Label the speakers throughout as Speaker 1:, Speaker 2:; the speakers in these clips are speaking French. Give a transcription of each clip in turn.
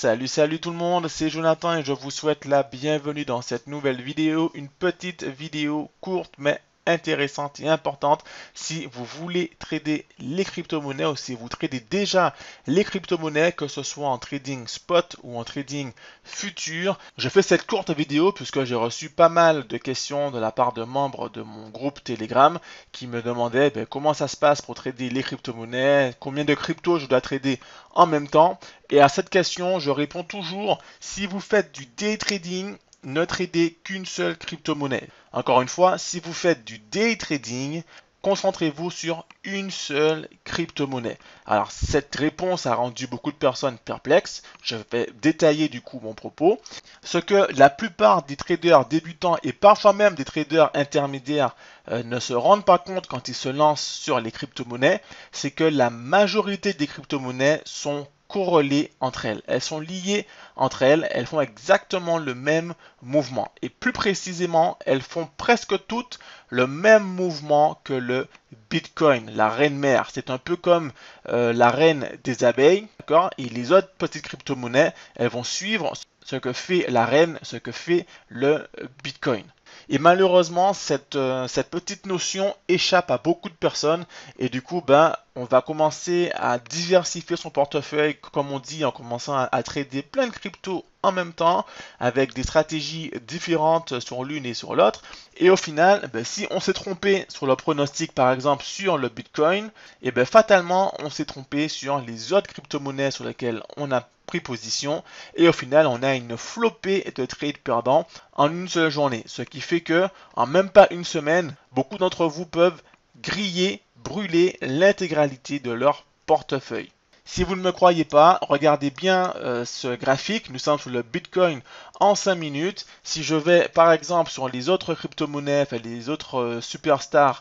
Speaker 1: Salut salut tout le monde, c'est Jonathan et je vous souhaite la bienvenue dans cette nouvelle vidéo, une petite vidéo courte mais intéressante et importante si vous voulez trader les crypto-monnaies ou si vous tradez déjà les crypto-monnaies, que ce soit en trading spot ou en trading futur. Je fais cette courte vidéo puisque j'ai reçu pas mal de questions de la part de membres de mon groupe Telegram qui me demandaient ben, comment ça se passe pour trader les crypto-monnaies, combien de crypto je dois trader en même temps. Et à cette question, je réponds toujours, si vous faites du day trading, ne tradez qu'une seule crypto-monnaie. Encore une fois, si vous faites du day trading, concentrez-vous sur une seule crypto-monnaie. Alors cette réponse a rendu beaucoup de personnes perplexes. Je vais détailler du coup mon propos. Ce que la plupart des traders débutants et parfois même des traders intermédiaires euh, ne se rendent pas compte quand ils se lancent sur les crypto-monnaies, c'est que la majorité des crypto-monnaies sont Correlées entre elles. Elles sont liées entre elles, elles font exactement le même mouvement. Et plus précisément, elles font presque toutes le même mouvement que le Bitcoin, la reine mère. C'est un peu comme euh, la reine des abeilles, d'accord Et les autres petites crypto-monnaies, elles vont suivre ce que fait la reine, ce que fait le Bitcoin. Et malheureusement, cette, euh, cette petite notion échappe à beaucoup de personnes. Et du coup, ben, on va commencer à diversifier son portefeuille, comme on dit, en commençant à, trader plein de cryptos en même temps, avec des stratégies différentes sur l'une et sur l'autre. Et au final, ben, si on s'est trompé sur le pronostic, par exemple, sur le Bitcoin, et eh bien fatalement, on s'est trompé sur les autres crypto-monnaies sur lesquelles on a pris position et au final on a une flopée de trades perdants en une seule journée. Ce qui fait que en même pas une semaine, beaucoup d'entre vous peuvent griller, brûler l'intégralité de leur portefeuille. Si vous ne me croyez pas, regardez bien euh, ce graphique. Nous sommes sur le Bitcoin en 5 minutes. Si je vais par exemple sur les autres crypto-monnaies, les autres euh, superstars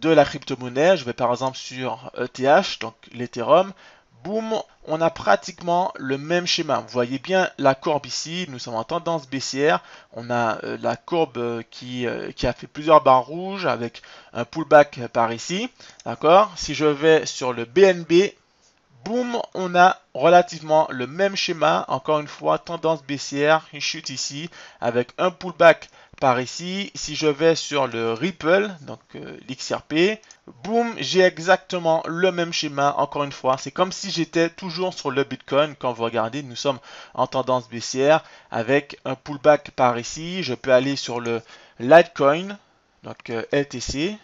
Speaker 1: de la crypto-monnaie, je vais par exemple sur ETH, donc l'Ethereum, on a pratiquement le même schéma. Vous voyez bien la courbe ici, nous sommes en tendance baissière. On a euh, la courbe euh, qui, euh, qui, a fait plusieurs barres rouges avec un pullback par ici. D'accord Si je vais sur le BNB, Boum, on a relativement le même schéma. Encore une fois, tendance baissière, une chute ici avec un pullback par ici. Si je vais sur le Ripple, donc euh, l'XRP, boom, j'ai exactement le même schéma. Encore une fois, c'est comme si j'étais toujours sur le Bitcoin. Quand vous regardez, nous sommes en tendance baissière avec un pullback par ici. Je peux aller sur le Litecoin, donc euh, LTC.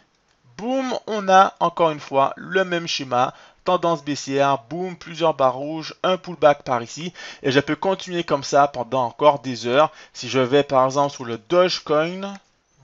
Speaker 1: Boom, on a encore une fois le même schéma tendance baissière, boom, plusieurs barres rouges, un pullback par ici, et je peux continuer comme ça pendant encore des heures. Si je vais par exemple sur le Dogecoin,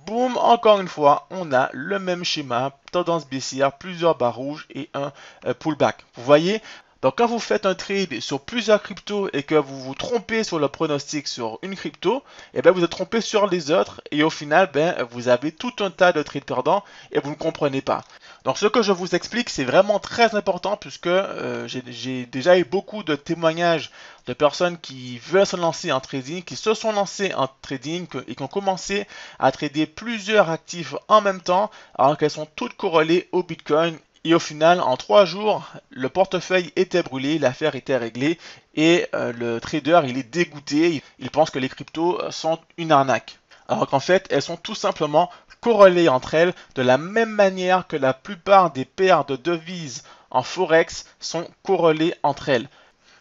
Speaker 1: boom, encore une fois, on a le même schéma, tendance baissière, plusieurs barres rouges et un euh, pullback. Vous voyez, donc quand vous faites un trade sur plusieurs cryptos et que vous vous trompez sur le pronostic sur une crypto, et eh bien vous êtes trompé sur les autres et au final ben, vous avez tout un tas de trades perdants et vous ne comprenez pas. Donc ce que je vous explique c'est vraiment très important puisque euh, j'ai déjà eu beaucoup de témoignages de personnes qui veulent se lancer en trading, qui se sont lancées en trading et qui ont commencé à trader plusieurs actifs en même temps alors qu'elles sont toutes corrélées au Bitcoin et au final, en trois jours, le portefeuille était brûlé, l'affaire était réglée et euh, le trader, il est dégoûté, il pense que les cryptos sont une arnaque. Alors qu'en fait, elles sont tout simplement corrélées entre elles de la même manière que la plupart des paires de devises en forex sont corrélées entre elles.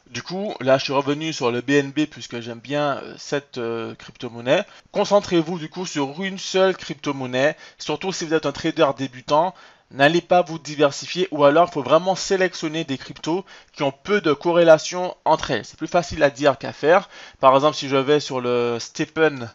Speaker 1: Du coup, là, je suis revenu sur le BNB puisque j'aime bien euh, cette euh, crypto-monnaie. Concentrez-vous du coup sur une seule crypto-monnaie, surtout si vous êtes un trader débutant n'allez pas vous diversifier ou alors il faut vraiment sélectionner des cryptos qui ont peu de corrélation entre elles. C'est plus facile à dire qu'à faire. Par exemple, si je vais sur le Stepen,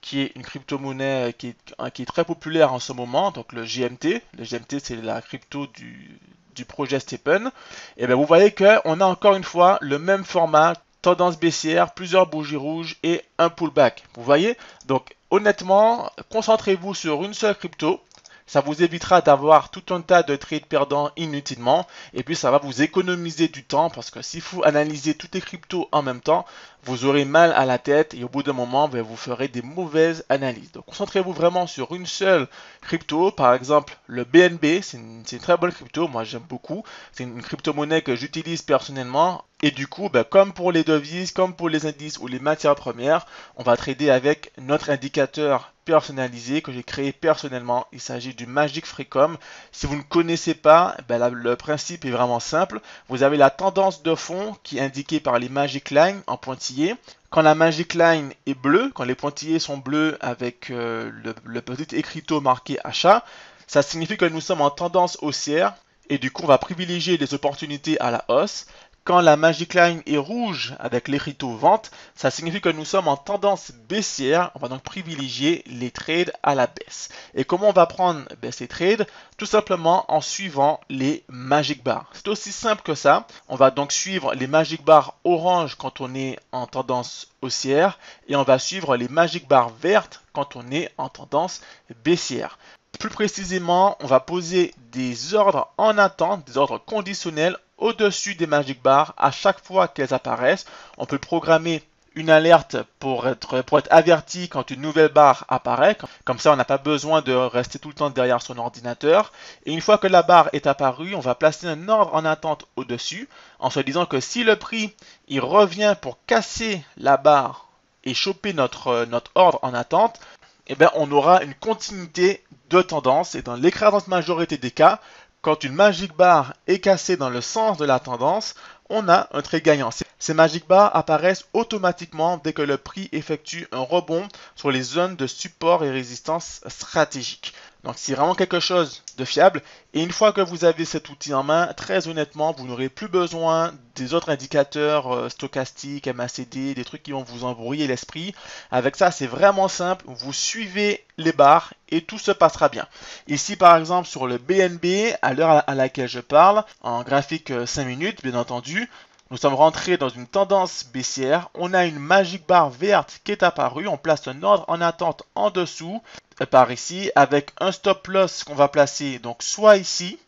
Speaker 1: qui est une crypto-monnaie euh, euh, qui, est, très populaire en ce moment, donc le GMT. Le GMT, c'est la crypto du, du projet Stepen. Et eh bien vous voyez qu'on a encore une fois le même format tendance baissière, plusieurs bougies rouges et un pullback. Vous voyez Donc honnêtement, concentrez-vous sur une seule crypto ça vous évitera d'avoir tout un tas de trades perdants inutilement. Et puis ça va vous économiser du temps parce que si vous analysez toutes les cryptos en même temps, vous aurez mal à la tête et au bout d'un moment, ben, vous ferez des mauvaises analyses. Donc concentrez-vous vraiment sur une seule crypto. Par exemple, le BNB, c'est une, très bonne crypto. Moi, j'aime beaucoup. C'est une crypto-monnaie que j'utilise personnellement. Et du coup, ben, comme pour les devises, comme pour les indices ou les matières premières, on va trader avec notre indicateur personnalisé que j'ai créé personnellement. Il s'agit du Magic Freecom. Si vous ne connaissez pas, ben le principe est vraiment simple. Vous avez la tendance de fond qui est indiquée par les Magic Line en pointillés. Quand la Magic Line est bleue, quand les pointillés sont bleus avec euh, le, petit écriteau marqué achat, ça signifie que nous sommes en tendance haussière et du coup on va privilégier les opportunités à la hausse. Quand la Magic Line est rouge avec les vente, ventes, ça signifie que nous sommes en tendance baissière. On va donc privilégier les trades à la baisse. Et comment on va prendre ben, ces trades Tout simplement en suivant les Magic Bars. C'est aussi simple que ça. On va donc suivre les Magic Bars orange quand on est en tendance haussière et on va suivre les Magic Bars vertes quand on est en tendance baissière. Plus précisément, on va poser des ordres en attente, des ordres conditionnels au-dessus des magic bars à chaque fois qu'elles apparaissent. On peut programmer une alerte pour être, averti quand une nouvelle barre apparaît. Comme ça, on n'a pas besoin de rester tout le temps derrière son ordinateur. Et une fois que la barre est apparue, on va placer un ordre en attente au-dessus en se disant que si le prix il revient pour casser la barre et choper notre euh, ordre en attente, eh ben, on aura une continuité de tendance et dans l'écrasante majorité des cas, quand une magic bar est cassée dans le sens de la tendance, on a un trait gagnant. Ces magic bars apparaissent automatiquement dès que le prix effectue un rebond sur les zones de support et résistance stratégiques. Donc c'est vraiment quelque chose de fiable. Et une fois que vous avez cet outil en main, très honnêtement, vous n'aurez plus besoin des autres indicateurs euh, stochastiques, MACD, des trucs qui vont vous embrouiller l'esprit. Avec ça, c'est vraiment simple. Vous suivez les barres et tout se passera bien. Ici, par exemple, sur le BNB, à l'heure à laquelle je parle, en graphique 5 euh, minutes, bien entendu, nous sommes rentrés dans une tendance baissière. On a une magique barre verte qui est apparue. On place un ordre en attente en dessous par ici avec un stop loss qu'on va placer donc soit ici,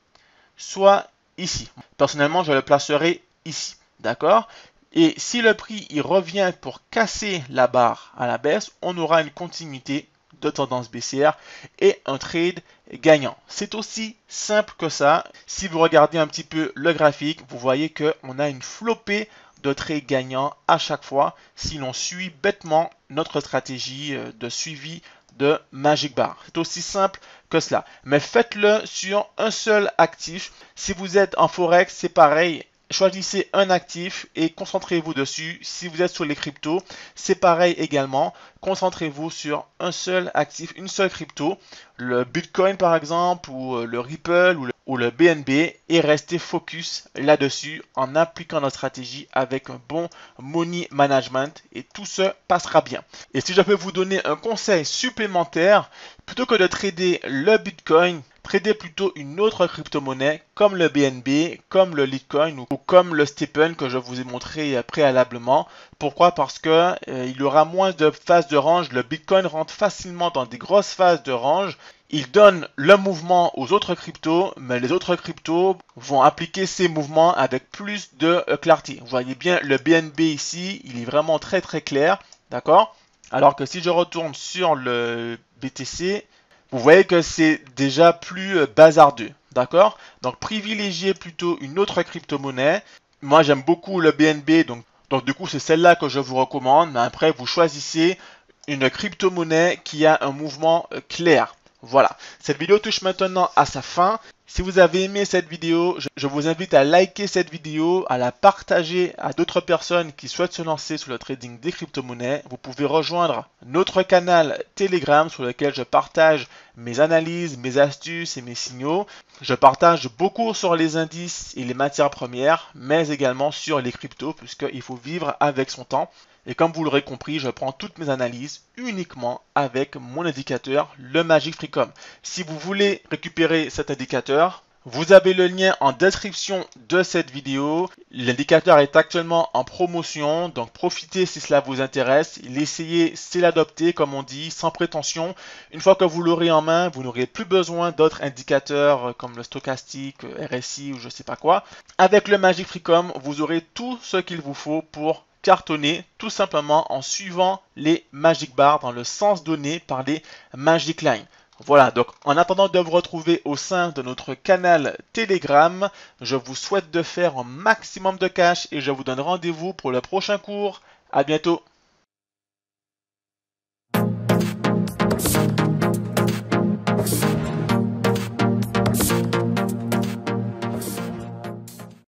Speaker 1: soit ici. Personnellement, je le placerai ici. D'accord Et si le prix il revient pour casser la barre à la baisse, on aura une continuité de tendance baissière et un trade gagnant. C'est aussi simple que ça. Si vous regardez un petit peu le graphique, vous voyez qu'on a une flopée de trades gagnants à chaque fois si l'on suit bêtement notre stratégie euh, de suivi de Magic Bar. C'est aussi simple que cela. Mais faites-le sur un seul actif. Si vous êtes en Forex, c'est pareil. Choisissez un actif et concentrez-vous dessus. Si vous êtes sur les cryptos, c'est pareil également. Concentrez-vous sur un seul actif, une seule crypto. Le Bitcoin par exemple, ou euh, le Ripple, ou le ou le BNB et rester focus là-dessus en appliquant notre stratégie avec un bon money management et tout se passera bien. Et si je peux vous donner un conseil supplémentaire, plutôt que de trader le Bitcoin, trader plutôt une autre crypto-monnaie comme le BNB, comme le Litecoin ou comme le Stepen que je vous ai montré préalablement. Pourquoi Parce que euh, il y aura moins de phases de range. Le Bitcoin rentre facilement dans des grosses phases de range il donne le mouvement aux autres cryptos, mais les autres cryptos vont appliquer ces mouvements avec plus de euh, clarté. Vous voyez bien le BNB ici, il est vraiment très très clair, d'accord Alors que si je retourne sur le BTC, vous voyez que c'est déjà plus euh, bazardeux, d'accord Donc privilégiez plutôt une autre crypto-monnaie. Moi j'aime beaucoup le BNB, donc, donc du coup c'est celle-là que je vous recommande, mais après vous choisissez une crypto-monnaie qui a un mouvement euh, clair. Voilà, cette vidéo touche maintenant à sa fin. Si vous avez aimé cette vidéo, je vous invite à liker cette vidéo, à la partager à d'autres personnes qui souhaitent se lancer sur le trading des crypto-monnaies. Vous pouvez rejoindre notre canal Telegram sur lequel je partage mes analyses, mes astuces et mes signaux. Je partage beaucoup sur les indices et les matières premières, mais également sur les cryptos, puisqu'il faut vivre avec son temps. Et comme vous l'aurez compris, je prends toutes mes analyses uniquement avec mon indicateur, le Magic Freecom. Si vous voulez récupérer cet indicateur, vous avez le lien en description de cette vidéo. L'indicateur est actuellement en promotion, donc profitez si cela vous intéresse. L'essayer, c'est l'adopter, comme on dit, sans prétention. Une fois que vous l'aurez en main, vous n'aurez plus besoin d'autres indicateurs euh, comme le stochastique, euh, RSI ou je ne sais pas quoi. Avec le Magic Freecom, vous aurez tout ce qu'il vous faut pour cartonner tout simplement en suivant les Magic Bars dans le sens donné par les Magic Lines. Voilà, donc en attendant de vous retrouver au sein de notre canal Telegram, je vous souhaite de faire un maximum de cash et je vous donne rendez-vous pour le prochain cours. À bientôt